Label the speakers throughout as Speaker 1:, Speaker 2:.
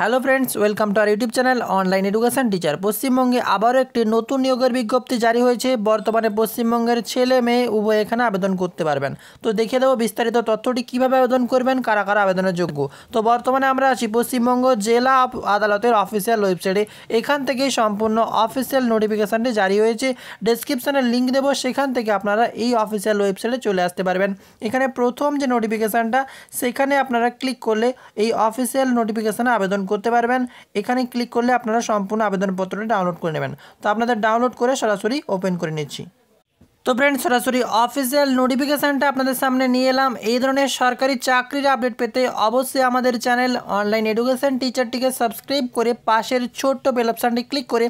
Speaker 1: hello friends welcome to our YouTube channel online education teacher পশ্চিমবঙ্গে আবারও একটি নতুন নিয়োগের বিজ্ঞপ্তি জারি হয়েছে বর্তমানে পশ্চিমবঙ্গের ছেলে মেয়ে উভয় এখানে আবেদন করতে পারবেন তো দেখে দেবো বিস্তারিত তথ্যটি কিভাবে আবেদন করবেন কারা কারা আবেদনের যোগ্য তো বর্তমানে আমরা আছি পশ্চিমবঙ্গ জেলা আদালতের অফিসিয়াল ওয়েবসাইটে এখান থেকেই সম্পূর্ণ অফিসিয়াল নোটিফিকেশানটি জারি হয়েছে ডেসক্রিপশানের লিঙ্ক দেবো সেখান থেকে আপনারা এই অফিসিয়াল ওয়েবসাইটে চলে আসতে পারবেন এখানে প্রথম যে নোটিফিকেশানটা সেখানে আপনারা ক্লিক করলে এই অফিসিয়াল নোটিফিকেশানে আবেদন আবেদন করতে পারবেন এখানে ক্লিক করলে আপনারা সম্পূর্ণ আবেদনপত্রটি ডাউনলোড করে নেবেন তো আপনাদের ডাউনলোড করে সরাসরি ওপেন করে নিচ্ছি তো ফ্রেন্ড সরাসরি অফিসিয়াল নোটিফিকেশানটা আপনাদের সামনে নিয়ে এলাম এই ধরনের সরকারি চাকরির আপডেট পেতে অবশ্যই আমাদের চ্যানেল অনলাইন এডুকেশন টিচারটিকে সাবস্ক্রাইব করে পাশের ছোট্ট বেল ক্লিক করে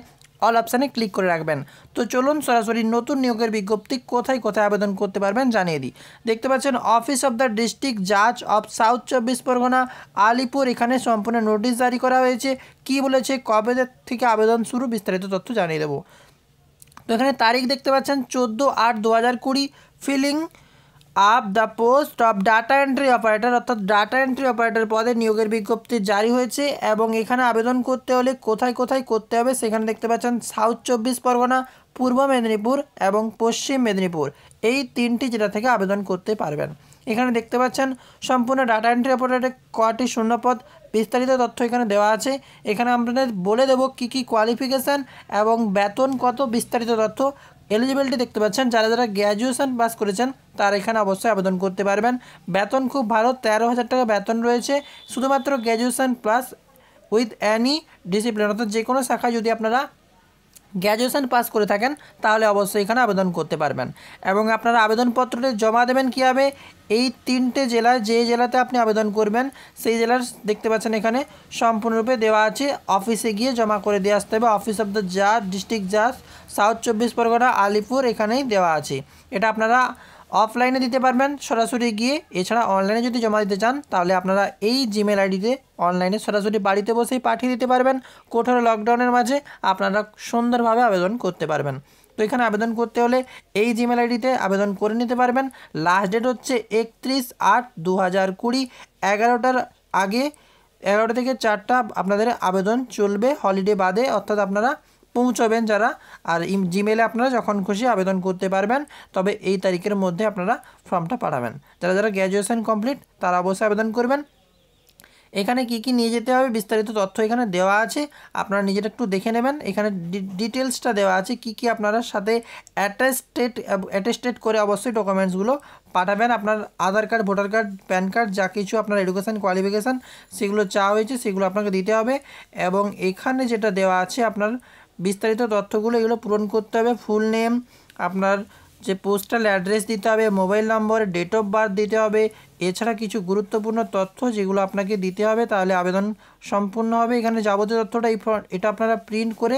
Speaker 1: অল অপশানে ক্লিক করে রাখবেন তো চলুন সরাসরি নতুন নিয়োগের বিজ্ঞপ্তি কোথায় কোথায় আবেদন করতে পারবেন জানিয়ে দিই দেখতে পাচ্ছেন অফিস অফ দ্য ডিস্ট্রিক্ট জাজ অফ সাউথ চব্বিশ পরগনা আলিপুর এখানে সম্পূর্ণ নোটিশ জারি করা হয়েছে কি বলেছে কবে থেকে আবেদন শুরু বিস্তারিত তথ্য জানিয়ে দেবো তো এখানে তারিখ দেখতে পাচ্ছেন চোদ্দো আট দু হাজার কুড়ি filling up the post of data entry operator অর্থাৎ ডাটা এন্ট্রি অপারেটর পদে নিয়োগের বিজ্ঞপ্তি জারি হয়েছে এবং এখানে আবেদন করতে হলে কোথায় কোথায় করতে হবে সেখানে দেখতে পাচ্ছেন সাউথ চব্বিশ পরগনা পূর্ব মেদিনীপুর এবং পশ্চিম মেদিনীপুর এই তিনটি জেলা থেকে আবেদন করতে পারবেন এখানে দেখতে পাচ্ছেন সম্পূর্ণ ডাটা এন্ট্রি অপারেটরের কটি শূন্যপদ বিস্তারিত তথ্য এখানে দেওয়া আছে এখানে আপনাদের বলে দেব কি কি কোয়ালিফিকেশান এবং বেতন কত বিস্তারিত তথ্য এলিজিবিলিটি দেখতে পাচ্ছেন যারা যারা গ্র্যাজুয়েশন পাস করেছেন তারা এখানে অবশ্যই আবেদন করতে পারবেন বেতন খুব ভালো তেরো হাজার টাকা বেতন রয়েছে শুধুমাত্র graduation plus with any discipline অর্থাৎ যে কোনো শাখায় যদি আপনারা গ্র্যাজুয়েশন পাস করে থাকেন তাহলে অবশ্যই এখানে আবেদন করতে পারবেন এবং আপনারা আবেদনপত্রটি জমা দেবেন কীভাবে এই তিনটে জেলায় যে জেলাতে আপনি আবেদন করবেন সেই জেলার দেখতে পাচ্ছেন এখানে সম্পূর্ণরূপে দেওয়া আছে অফিসে গিয়ে জমা করে দিয়ে আসতে হবে অফিস অফ দ্য জাজ ডিস্ট্রিক্ট জাজ সাউথ চব্বিশ পরগনা আলিপুর এখানেই দেওয়া আছে এটা আপনারা অফলাইনে দিতে পারবেন সরাসরি গিয়ে এছাড়া অনলাইনে যদি জমা দিতে চান তাহলে আপনারা এই জিমেল আইডিতে অনলাইনে সরাসরি বাড়িতে বসেই পাঠিয়ে দিতে পারবেন কঠোর লকডাউনের মাঝে আপনারা সুন্দরভাবে আবেদন করতে পারবেন তো এখানে আবেদন করতে হলে এই জিমেল আইডিতে আবেদন করে নিতে পারবেন লাস্ট ডেট হচ্ছে একত্রিশ আট দু হাজার কুড়ি এগারোটার আগে এগারোটা থেকে চারটা আপনাদের আবেদন চলবে হলিডে বাদে অর্থাৎ আপনারা পৌঁছবেন যারা আর জিমেলে আপনারা যখন খুশি আবেদন করতে পারবেন তবে এই তারিখের মধ্যে আপনারা ফর্মটা পাঠাবেন যারা যারা গ্র্যাজুয়েশান কমপ্লিট তারা অবশ্যই আবেদন করবেন এখানে কি কি নিয়ে যেতে হবে বিস্তারিত তথ্য এখানে দেওয়া আছে আপনারা নিজেরা একটু দেখে নেবেন এখানে ডিটেলসটা দেওয়া আছে কি কি আপনারা সাথে অ্যাটেস্টেড অ্যাটেস্টেড করে অবশ্যই ডকুমেন্টসগুলো পাঠাবেন আপনার Aadhaar card voter card PAN card যা কিছু আপনার এডুকেশান কোয়ালিফিকেশান সেগুলো চাওয়া হয়েছে সেগুলো আপনাকে দিতে হবে এবং এখানে যেটা দেওয়া আছে আপনার বিস্তারিত তথ্যগুলো এগুলো পূরণ করতে হবে ফুল নেম আপনার যে পোস্টাল অ্যাড্রেস দিতে হবে mobile number date of birth দিতে হবে এছাড়া কিছু গুরুত্বপূর্ণ তথ্য যেগুলো আপনাকে দিতে হবে তাহলে আবেদন সম্পূর্ণ হবে এখানে যাবতীয় তথ্যটা এই এটা আপনারা প্রিন্ট করে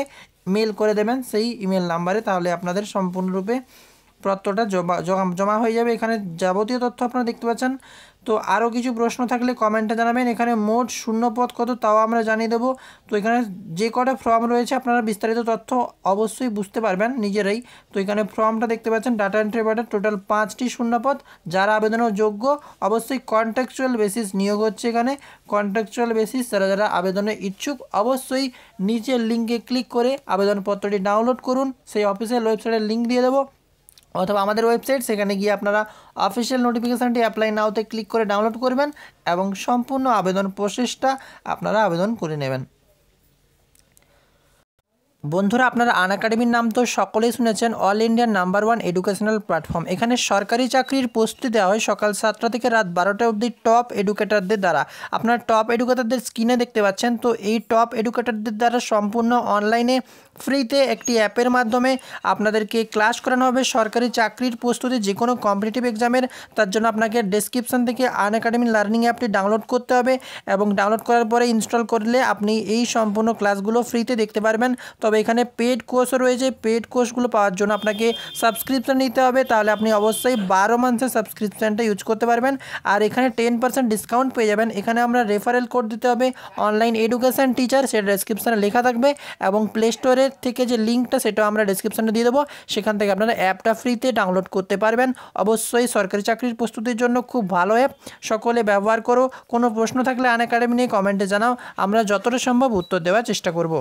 Speaker 1: মেল করে দেবেন সেই ইমেল নাম্বারে তাহলে আপনাদের সম্পূর্ণরূপে পত্রটা জমা জমা হয়ে যাবে এখানে যাবতীয় তথ্য আপনারা দেখতে পাচ্ছেন তো আরও কিছু প্রশ্ন থাকলে কমেন্টে জানাবেন এখানে মোট শূন্য পদ কত তাও আমরা জানিয়ে দেবো তো এখানে যে কটা ফর্ম রয়েছে আপনারা বিস্তারিত তথ্য অবশ্যই বুঝতে পারবেন নিজেরাই তো এখানে ফর্মটা দেখতে পাচ্ছেন ডাটা এন্ট্রি বাটার টোটাল পাঁচটি শূন্যপদ যারা আবেদনের যোগ্য অবশ্যই কন্ট্রাকচুয়াল বেসিস নিয়োগ হচ্ছে এখানে কন্ট্রাকচুয়াল বেসিস যারা যারা আবেদনে ইচ্ছুক অবশ্যই নিচের লিঙ্কে ক্লিক করে আবেদনপত্রটি ডাউনলোড করুন সেই অফিসের ওয়েবসাইটের লিঙ্ক দিয়ে দেবো অথবা আমাদের ওয়েবসাইট সেখানে গিয়ে আপনারা অফিসিয়াল নোটিফিকেশানটি অ্যাপ্লাই নাওতে ক্লিক করে ডাউনলোড করবেন এবং সম্পূর্ণ আবেদন প্রসেসটা আপনারা আবেদন করে নেবেন বন্ধুরা আপনারা আন একাডেমির নাম তো সকলেই শুনেছেন অল ইন্ডিয়ার নাম্বার ওয়ান এডুকেশনাল প্ল্যাটফর্ম এখানে সরকারি চাকরির প্রস্তুতি দেওয়া হয় সকাল সাতটা থেকে রাত বারোটা অবধি টপ এডুকেটারদের দ্বারা আপনার টপ এডুকেটারদের স্ক্রিনে দেখতে পাচ্ছেন তো এই টপ এডুকেটারদের দ্বারা সম্পূর্ণ অনলাইনে ফ্রিতে একটি অ্যাপের মাধ্যমে আপনাদেরকে ক্লাস করানো হবে সরকারি চাকরির প্রস্তুতি যে কোনো কম্পিটিটিভ এক্সামের তার জন্য আপনাকে ডেসক্রিপশান থেকে আন একাডেমি লার্নিং অ্যাপটি ডাউনলোড করতে হবে এবং ডাউনলোড করার পরে ইনস্টল করলে আপনি এই সম্পূর্ণ ক্লাসগুলো ফ্রিতে দেখতে পারবেন তবে তবে এখানে পেড কোর্সও রয়েছে পেড কোর্সগুলো পাওয়ার জন্য আপনাকে সাবস্ক্রিপশান নিতে হবে তাহলে আপনি অবশ্যই বারো মান্থের সাবস্ক্রিপশানটা ইউজ করতে পারবেন আর এখানে টেন পার্সেন্ট ডিসকাউন্ট পেয়ে যাবেন এখানে আমরা রেফারেল কোড দিতে হবে অনলাইন এডুকেশান টিচার সেটা ডিসক্রিপশানে লেখা থাকবে এবং প্লে স্টোরের থেকে যে লিঙ্কটা সেটাও আমরা ডিসক্রিপশানে দিয়ে দেবো সেখান থেকে আপনারা অ্যাপটা ফ্রিতে ডাউনলোড করতে পারবেন অবশ্যই সরকারি চাকরির প্রস্তুতির জন্য খুব ভালো অ্যাপ সকলে ব্যবহার করো কোনো প্রশ্ন থাকলে আন একাডেমি নিয়ে কমেন্টে জানাও আমরা যতটা সম্ভব উত্তর দেওয়ার চেষ্টা করব